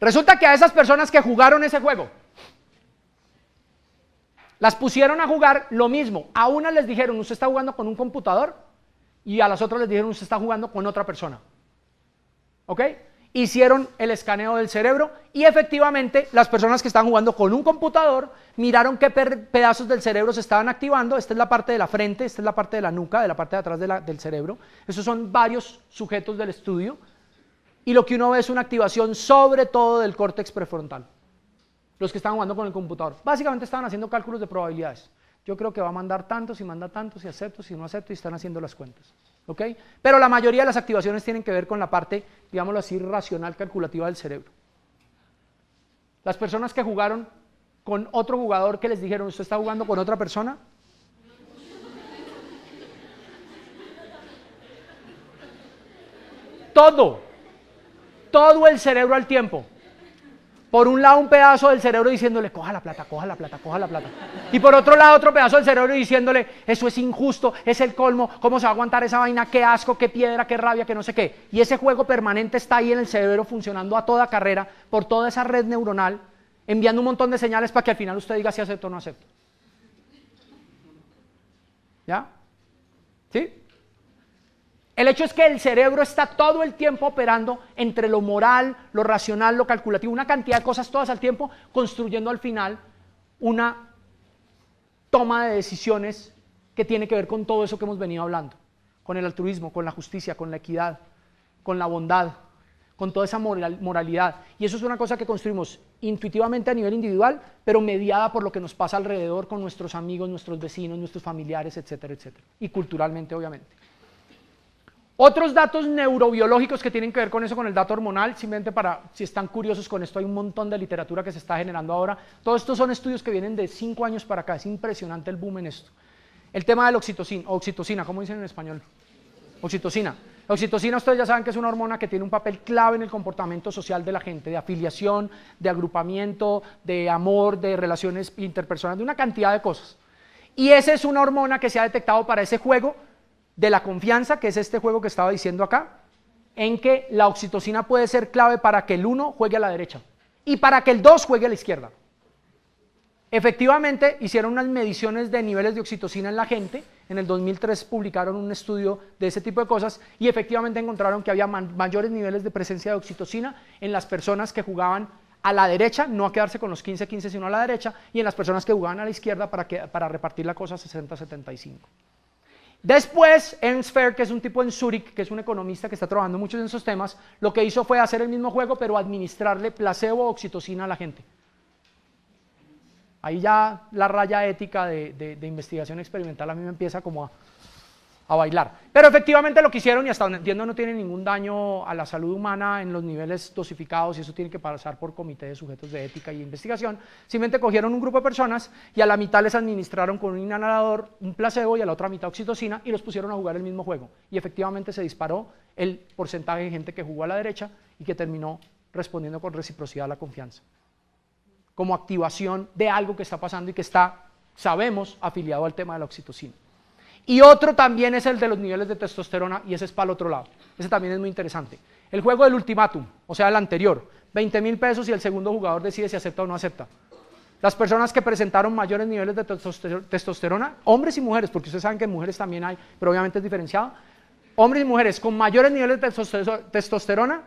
Resulta que a esas personas que jugaron ese juego, las pusieron a jugar lo mismo. A unas les dijeron, usted está jugando con un computador y a las otras les dijeron, usted está jugando con otra persona. ¿Ok? Hicieron el escaneo del cerebro y efectivamente las personas que están jugando con un computador miraron qué pedazos del cerebro se estaban activando. Esta es la parte de la frente, esta es la parte de la nuca, de la parte de atrás del cerebro. Esos son varios sujetos del estudio y lo que uno ve es una activación sobre todo del córtex prefrontal. Los que están jugando con el computador. Básicamente estaban haciendo cálculos de probabilidades. Yo creo que va a mandar tantos y manda tantos y acepto, si no acepto, y están haciendo las cuentas. ¿Ok? Pero la mayoría de las activaciones tienen que ver con la parte, digámoslo así, racional calculativa del cerebro. Las personas que jugaron con otro jugador que les dijeron, ¿usted está jugando con otra persona? Todo todo el cerebro al tiempo. Por un lado un pedazo del cerebro diciéndole, coja la plata, coja la plata, coja la plata. Y por otro lado otro pedazo del cerebro diciéndole, eso es injusto, es el colmo, ¿cómo se va a aguantar esa vaina? Qué asco, qué piedra, qué rabia, qué no sé qué. Y ese juego permanente está ahí en el cerebro funcionando a toda carrera, por toda esa red neuronal, enviando un montón de señales para que al final usted diga si acepto o no acepto. ¿Ya? ¿Sí? El hecho es que el cerebro está todo el tiempo operando entre lo moral, lo racional, lo calculativo, una cantidad de cosas todas al tiempo, construyendo al final una toma de decisiones que tiene que ver con todo eso que hemos venido hablando, con el altruismo, con la justicia, con la equidad, con la bondad, con toda esa moralidad. Y eso es una cosa que construimos intuitivamente a nivel individual, pero mediada por lo que nos pasa alrededor con nuestros amigos, nuestros vecinos, nuestros familiares, etcétera, etcétera. Y culturalmente, obviamente. Otros datos neurobiológicos que tienen que ver con eso, con el dato hormonal, simplemente para si están curiosos con esto, hay un montón de literatura que se está generando ahora. Todos estos son estudios que vienen de cinco años para acá, es impresionante el boom en esto. El tema de la oxitocina, oxitocina, ¿cómo dicen en español? Oxitocina. oxitocina ustedes ya saben que es una hormona que tiene un papel clave en el comportamiento social de la gente, de afiliación, de agrupamiento, de amor, de relaciones interpersonales, de una cantidad de cosas. Y esa es una hormona que se ha detectado para ese juego de la confianza, que es este juego que estaba diciendo acá, en que la oxitocina puede ser clave para que el 1 juegue a la derecha y para que el 2 juegue a la izquierda. Efectivamente, hicieron unas mediciones de niveles de oxitocina en la gente. En el 2003 publicaron un estudio de ese tipo de cosas y efectivamente encontraron que había mayores niveles de presencia de oxitocina en las personas que jugaban a la derecha, no a quedarse con los 15-15, sino a la derecha, y en las personas que jugaban a la izquierda para, que, para repartir la cosa 60-75. Después, Ernst Fair, que es un tipo en Zurich, que es un economista que está trabajando mucho en esos temas, lo que hizo fue hacer el mismo juego, pero administrarle placebo o oxitocina a la gente. Ahí ya la raya ética de investigación experimental a mí me empieza como a, a bailar. Pero efectivamente lo que hicieron y hasta donde entiendo no tiene ningún daño a la salud humana en los niveles dosificados y eso tiene que pasar por comité de sujetos de ética y investigación. Simplemente cogieron un grupo de personas y a la mitad les administraron con un inhalador un placebo y a la otra mitad oxitocina y los pusieron a jugar el mismo juego. Y efectivamente se disparó el porcentaje de gente que jugó a la derecha y que terminó respondiendo con reciprocidad a la confianza. Como activación de algo que está pasando y que está, sabemos, afiliado al tema de la oxitocina. Y otro también es el de los niveles de testosterona y ese es para el otro lado. Ese también es muy interesante. El juego del ultimátum, o sea, el anterior, 20 mil pesos y el segundo jugador decide si acepta o no acepta. Las personas que presentaron mayores niveles de testosterona, hombres y mujeres, porque ustedes saben que en mujeres también hay, pero obviamente es diferenciado, hombres y mujeres con mayores niveles de testosterona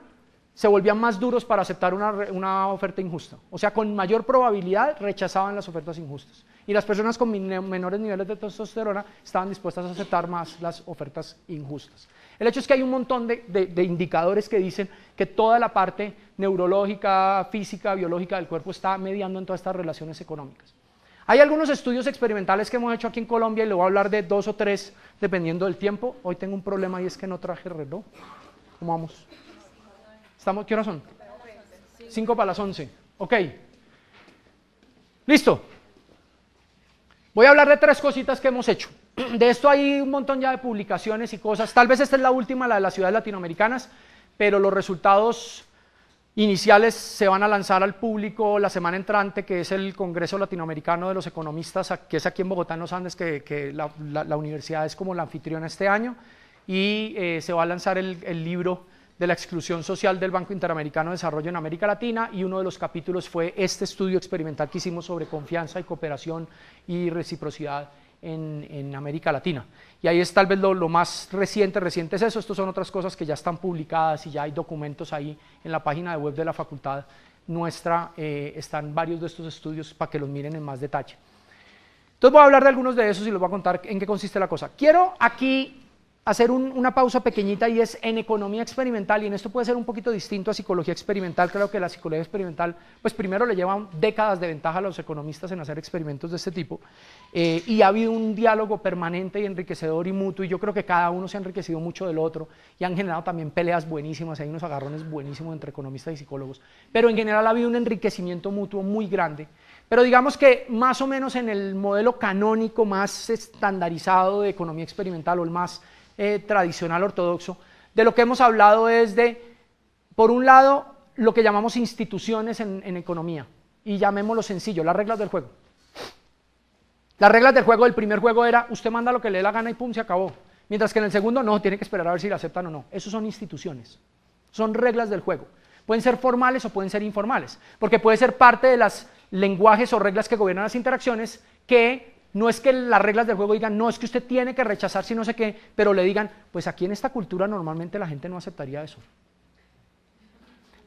se volvían más duros para aceptar una, una, oferta injusta. O sea, con mayor probabilidad rechazaban las ofertas injustas. Y las personas con menores niveles de testosterona estaban dispuestas a aceptar más las ofertas injustas. El hecho es que hay un montón de, de, de indicadores que dicen que toda la parte neurológica, física, biológica del cuerpo está mediando en todas estas relaciones económicas. Hay algunos estudios experimentales que hemos hecho aquí en Colombia y le voy a hablar de dos o tres dependiendo del tiempo. Hoy tengo un problema y es que no traje reloj. ¿Cómo vamos? ¿Qué horas son? 5 para las 11. Ok. Listo. Voy a hablar de tres cositas que hemos hecho. De esto hay un montón ya de publicaciones y cosas. Tal vez esta es la última, la de las ciudades latinoamericanas, pero los resultados iniciales se van a lanzar al público la semana entrante, que es el Congreso Latinoamericano de los Economistas, que es aquí en Bogotá, en los Andes, que, la, universidad es como la anfitriona este año, y eh, se va a lanzar el libro de la exclusión social del Banco Interamericano de Desarrollo en América Latina y uno de los capítulos fue este estudio experimental que hicimos sobre confianza y cooperación y reciprocidad en, América Latina. Y ahí es tal vez lo, más reciente, reciente es eso, estas son otras cosas que ya están publicadas y ya hay documentos ahí en la página de web de la facultad nuestra, eh, están varios de estos estudios para que los miren en más detalle. Entonces voy a hablar de algunos de esos y los voy a contar en qué consiste la cosa. Quiero aquí hacer una pausa pequeñita y es en economía experimental, y en esto puede ser un poquito distinto a psicología experimental, creo que la psicología experimental, pues primero le llevan décadas de ventaja a los economistas en hacer experimentos de este tipo, eh, y ha habido un diálogo permanente y enriquecedor y mutuo, y yo creo que cada uno se ha enriquecido mucho del otro, y han generado también peleas buenísimas, hay unos agarrones buenísimos entre economistas y psicólogos, pero en general ha habido un enriquecimiento mutuo muy grande, pero digamos que más o menos en el modelo canónico más estandarizado de economía experimental o el más eh, tradicional ortodoxo, de lo que hemos hablado es de, por un lado, lo que llamamos instituciones en, economía, y llamémoslo sencillo, las reglas del juego. Las reglas del juego, del primer juego era, usted manda lo que le dé la gana y pum, se acabó. Mientras que en el segundo, no, tiene que esperar a ver si la aceptan o no. Eso son instituciones, son reglas del juego. Pueden ser formales o pueden ser informales, porque puede ser parte de los lenguajes o reglas que gobiernan las interacciones que no es que las reglas del juego digan, no es que usted tiene que rechazar si no sé qué, pero le digan, pues aquí en esta cultura normalmente la gente no aceptaría eso.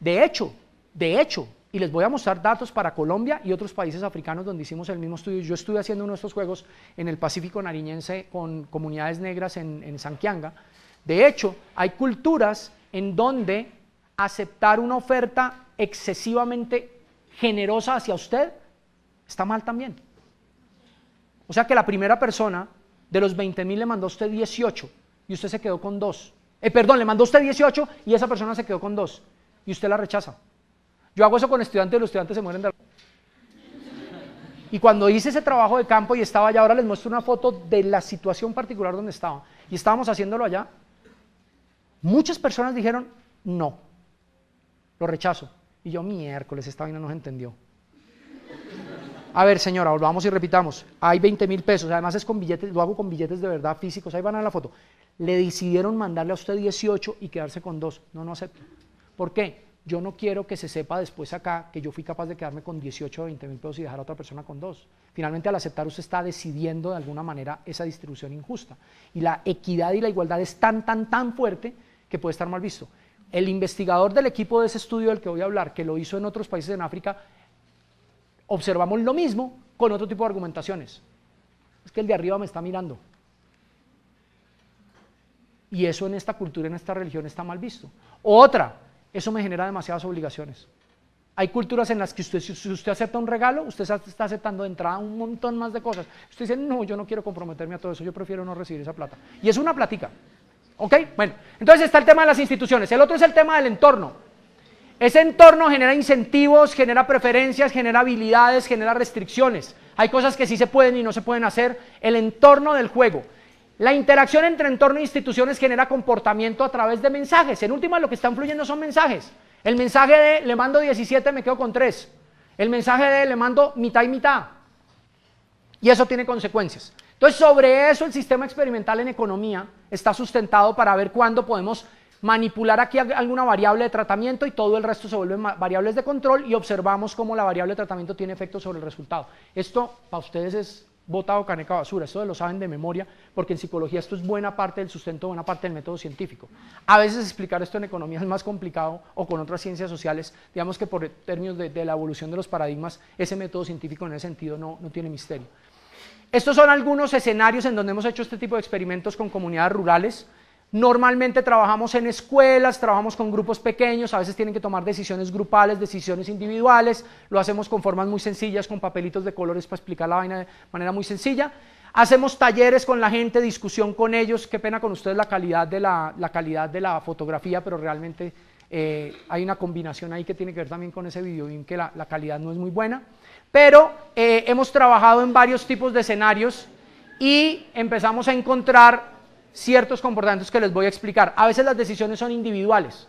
De hecho, de hecho, y les voy a mostrar datos para Colombia y otros países africanos donde hicimos el mismo estudio. Yo estuve haciendo uno de estos juegos en el Pacífico Nariñense con comunidades negras en, Sanquianga. De hecho, hay culturas en donde aceptar una oferta excesivamente generosa hacia usted está mal también. O sea que la primera persona de los 20.000 le mandó a usted 18 y usted se quedó con dos. Eh, perdón, le mandó a usted 18 y esa persona se quedó con dos y usted la rechaza. Yo hago eso con estudiantes y los estudiantes se mueren de... Y cuando hice ese trabajo de campo y estaba allá, ahora les muestro una foto de la situación particular donde estaba. Y estábamos haciéndolo allá. Muchas personas dijeron, no, lo rechazo. Y yo, miércoles, esta vaina no entendió. A ver, señora, volvamos y repitamos. Hay 20 mil pesos, además es con billetes, lo hago con billetes de verdad físicos, ahí van a la foto. Le decidieron mandarle a usted 18 y quedarse con dos. No, no acepto. ¿Por qué? Yo no quiero que se sepa después acá que yo fui capaz de quedarme con 18 o 20 mil pesos y dejar a otra persona con dos. Finalmente, al aceptar, usted está decidiendo de alguna manera esa distribución injusta. Y la equidad y la igualdad es tan, tan, tan fuerte que puede estar mal visto. El investigador del equipo de ese estudio del que voy a hablar, que lo hizo en otros países en África, Observamos lo mismo con otro tipo de argumentaciones. Es que el de arriba me está mirando. Y eso en esta cultura, en esta religión está mal visto. Otra, eso me genera demasiadas obligaciones. Hay culturas en las que usted, si usted acepta un regalo, usted está aceptando de entrada un montón más de cosas. Usted dice, no, yo no quiero comprometerme a todo eso, yo prefiero no recibir esa plata. Y es una plática ¿Ok? Bueno, entonces está el tema de las instituciones. El otro es el tema del entorno. Ese entorno genera incentivos, genera preferencias, genera habilidades, genera restricciones. Hay cosas que sí se pueden y no se pueden hacer. El entorno del juego. La interacción entre entorno e instituciones genera comportamiento a través de mensajes. En última, lo que están fluyendo son mensajes. El mensaje de le mando 17, me quedo con 3. El mensaje de le mando mitad y mitad. Y eso tiene consecuencias. Entonces, sobre eso el sistema experimental en economía está sustentado para ver cuándo podemos manipular aquí alguna variable de tratamiento y todo el resto se vuelven variables de control y observamos cómo la variable de tratamiento tiene efecto sobre el resultado. Esto para ustedes es botado caneca basura, esto lo saben de memoria, porque en psicología esto es buena parte del sustento, buena parte del método científico. A veces explicar esto en economía es más complicado o con otras ciencias sociales, digamos que por términos de, la evolución de los paradigmas, ese método científico en ese sentido no tiene misterio. Estos son algunos escenarios en donde hemos hecho este tipo de experimentos con comunidades rurales, Normalmente trabajamos en escuelas, trabajamos con grupos pequeños, a veces tienen que tomar decisiones grupales, decisiones individuales, lo hacemos con formas muy sencillas, con papelitos de colores para explicar la vaina de manera muy sencilla. Hacemos talleres con la gente, discusión con ellos, qué pena con ustedes la calidad de la, la calidad de la fotografía, pero realmente eh, hay una combinación ahí que tiene que ver también con ese video, bien que la, la, calidad no es muy buena. Pero eh, hemos trabajado en varios tipos de escenarios y empezamos a encontrar ciertos comportamientos que les voy a explicar. A veces las decisiones son individuales.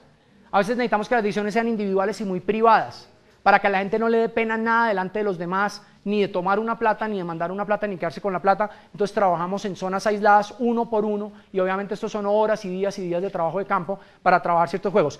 A veces necesitamos que las decisiones sean individuales y muy privadas, para que a la gente no le dé pena nada delante de los demás, ni de tomar una plata, ni de mandar una plata, ni quedarse con la plata. Entonces trabajamos en zonas aisladas uno por uno y obviamente estos son horas y días y días de trabajo de campo para trabajar ciertos juegos.